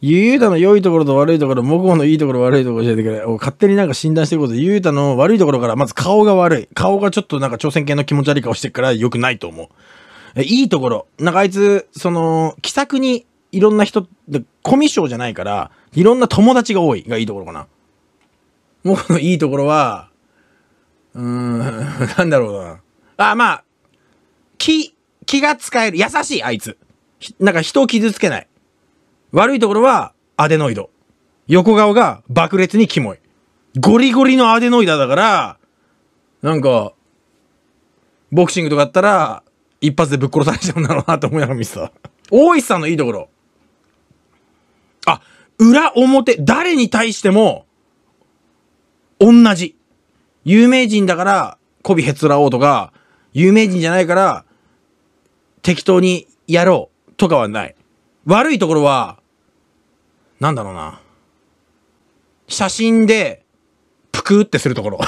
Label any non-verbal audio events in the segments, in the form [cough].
ゆうたの良いところと悪いところ、もこのいいところ悪いところ教えてくれ。勝手になんか診断していくことで、ゆうたの悪いところから、まず顔が悪い。顔がちょっとなんか朝鮮系の気持ち悪い顔してるから良くないと思う。え、いいところ。なんかあいつ、その、気さくにいろんな人、コミショじゃないから、いろんな友達が多いがいいところかな。もこのいいところは、うーん、[laughs] なんだろうな。あ、まあ、気、気が使える。優しい、あいつ。なんか人を傷つけない。悪いところはアデノイド。横顔が爆裂にキモい。ゴリゴリのアデノイダだから、なんか、ボクシングとかあったら、一発でぶっ殺されちゃうんだろうなと思いながら見てた。大石さんのいいところ。あ、裏表、誰に対しても、同じ。有名人だから、媚びへつらおうとか、有名人じゃないから、適当にやろうとかはない。悪いところは、なんだろうな。写真で、ぷくってするところ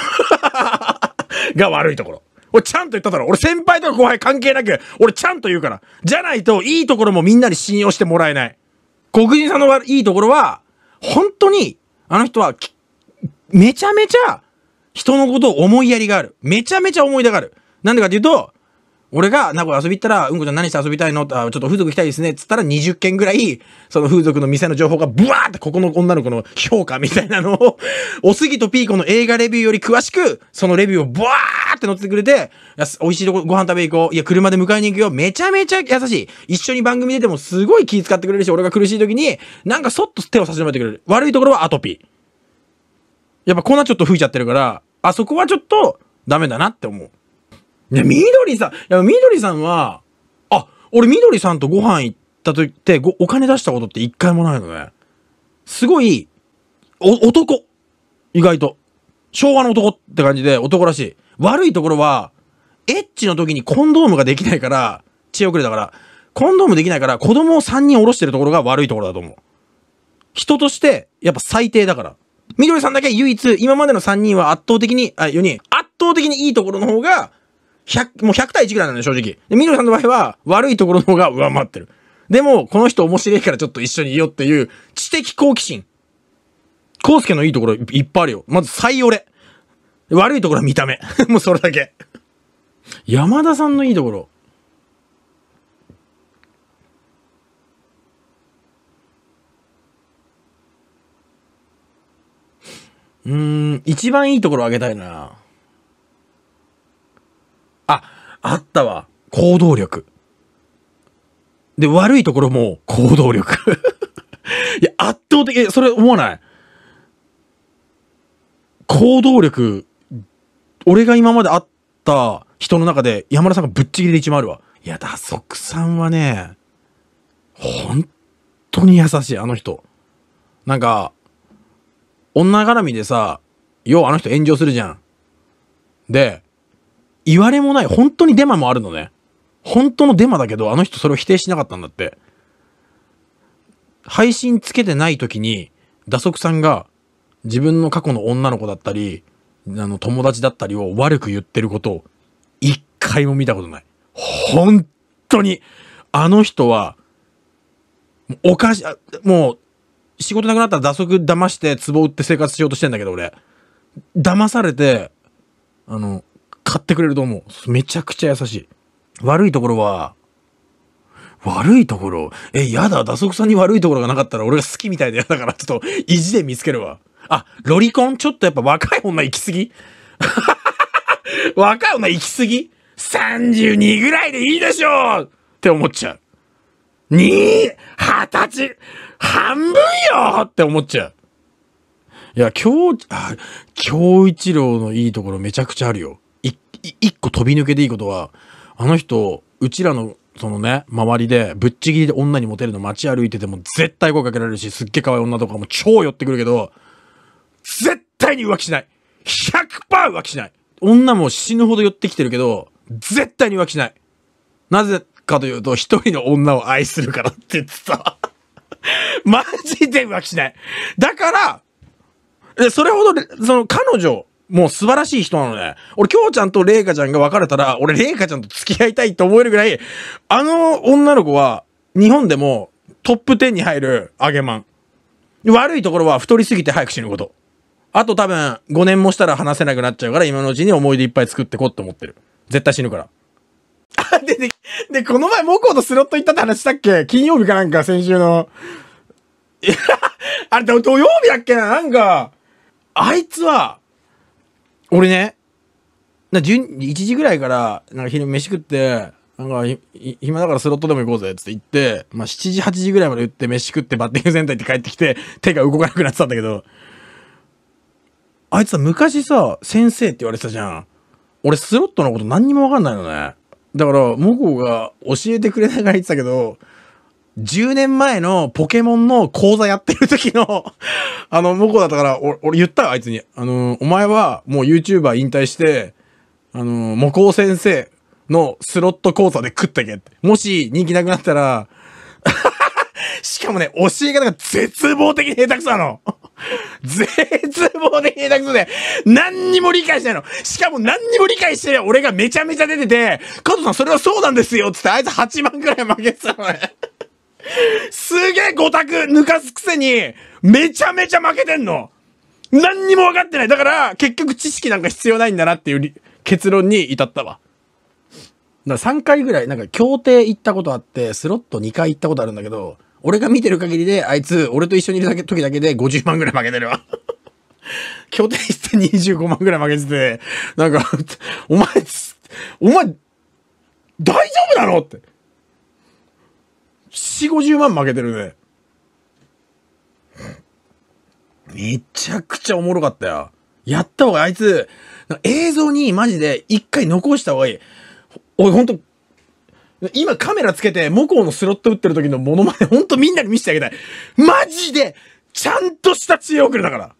[laughs] が悪いところ。俺ちゃんと言っただろ。俺先輩とか後輩関係なく、俺ちゃんと言うから。じゃないと、いいところもみんなに信用してもらえない。黒人さんのいいところは、本当に、あの人は、めちゃめちゃ、人のことを思いやりがある。めちゃめちゃ思い出がある。なんでかっていうと、俺が名古屋遊び行ったら、うんこちゃん何して遊びたいのって、あ、ちょっと風俗行きたいですね。つったら20件ぐらい、その風俗の店の情報がブワーってここの女の子の評価みたいなのを、[laughs] おすぎとピーコの映画レビューより詳しく、そのレビューをブワーって載ってくれて、美味しいとこご飯食べ行こう。いや、車で迎えに行くよ。めちゃめちゃ優しい。一緒に番組出てもすごい気遣ってくれるし、俺が苦しい時に、なんかそっと手を差し伸べてくれる。悪いところはアトピー。やっぱ粉ちょっと吹いちゃってるから、あそこはちょっとダメだなって思う。ね、みどりさん、いや、みどりさんは、あ、俺みどりさんとご飯行ったと言ってご、お金出したことって一回もないのね。すごい、お、男。意外と。昭和の男って感じで男らしい。悪いところは、エッチの時にコンドームができないから、血遅れだから、コンドームできないから子供を3人おろしてるところが悪いところだと思う。人として、やっぱ最低だから。緑さんだけ唯一、今までの3人は圧倒的に、あ、4人、圧倒的にいいところの方が、100、もう100対1ぐらいなんだよ、正直。で、みルさんの場合は、悪いところの方が上回ってる。でも、この人面白いからちょっと一緒にいようっていう、知的好奇心。コ介スケのいいところいっぱいあるよ。まず、最俺。悪いところは見た目。[laughs] もうそれだけ。山田さんのいいところ。うーん、一番いいところあげたいな。あ、あったわ。行動力。で、悪いところも行動力。[laughs] いや、圧倒的、それ思わない行動力、俺が今まで会った人の中で山田さんがぶっちぎりで一番あるわ。いや、打足さんはね、本当に優しい、あの人。なんか、女絡みでさ、ようあの人炎上するじゃん。で、言われもない、本当にデマもあるのね。本当のデマだけど、あの人それを否定しなかったんだって。配信つけてない時に、打足さんが自分の過去の女の子だったり、あの友達だったりを悪く言ってることを一回も見たことない。本当に、あの人は、おかし、もう、仕事なくなったら打足騙して、壺売って生活しようとしてんだけど、俺。騙されて、あの、買ってくれると思う。めちゃくちゃ優しい。悪いところは、悪いところえ、やだ、打足さんに悪いところがなかったら俺が好きみたいでやだからちょっと意地で見つけるわ。あ、ロリコンちょっとやっぱ若い女行き過ぎ若い女行き過ぎ ?32 ぐらいでいいでしょうって思っちゃう。2!20 歳、半分よって思っちゃう。いや、今日、あ、日一郎のいいところめちゃくちゃあるよ。一個飛び抜けていいことは、あの人、うちらの、そのね、周りで、ぶっちぎりで女にモテるの街歩いてても、絶対声かけられるし、すっげえ可愛い女とかも超寄ってくるけど、絶対に浮気しない !100% 浮気しない女も死ぬほど寄ってきてるけど、絶対に浮気しないなぜかというと、一人の女を愛するからって言ってた。[laughs] マジで浮気しないだから、それほど、その彼女もう素晴らしい人なのね。俺、きょうちゃんとれいかちゃんが別れたら、俺、れいかちゃんと付き合いたいって思えるぐらい、あの女の子は、日本でもトップ10に入る揚げまん。悪いところは太りすぎて早く死ぬこと。あと多分、5年もしたら話せなくなっちゃうから、今のうちに思い出いっぱい作ってこって思ってる。絶対死ぬから。あ [laughs] で、で、で、この前、モコとスロット行ったって話したっけ金曜日かなんか、先週の。いや、あれ、土曜日だっけななんか、あいつは、俺ね、な1時ぐらいから、なんか昼飯食って、なんか暇だからスロットでも行こうぜって言って、まあ、7時、8時ぐらいまで打って飯食ってバッティングセンター行って帰ってきて、手が動かなくなってたんだけど、あいつさ、昔さ、先生って言われてたじゃん。俺、スロットのこと何にもわかんないのね。だから、向こうが教えてくれないから言ってたけど、10年前のポケモンの講座やってる時の [laughs] あの、向こうだったから、俺言ったよ、あいつに。あの、お前はもう YouTuber 引退して、あの、模倣先生のスロット講座で食ってけって。もし人気なくなったら [laughs] しかもね、教え方が絶望的に下手くそなの [laughs] 絶望的下手くそで、何にも理解してないの。しかも何にも理解してない俺がめちゃめちゃ出てて、加藤さんそれはそうなんですよっつってあいつ8万くらい負けてたのね。すげえ5択抜かすくせに、めちゃめちゃ負けてんの何にも分かってない。だから、結局知識なんか必要ないんだなっていう結論に至ったわ。だから3回ぐらい、なんか協定行ったことあって、スロット2回行ったことあるんだけど、俺が見てる限りで、あいつ、俺と一緒にいるだけ時だけで50万ぐらい負けてるわ。拠 [laughs] 点って25万ぐらい負けてて、なんか、お前、お前、大丈夫なのって。四五十万負けてるね。めちゃくちゃおもろかったよ。やった方があいつ、映像にマジで一回残した方がいい。おい、ほんと、今カメラつけて、モコウのスロット打ってる時のモノマネ、ほんとみんなに見せてあげたい。マジで、ちゃんとした知恵りだから。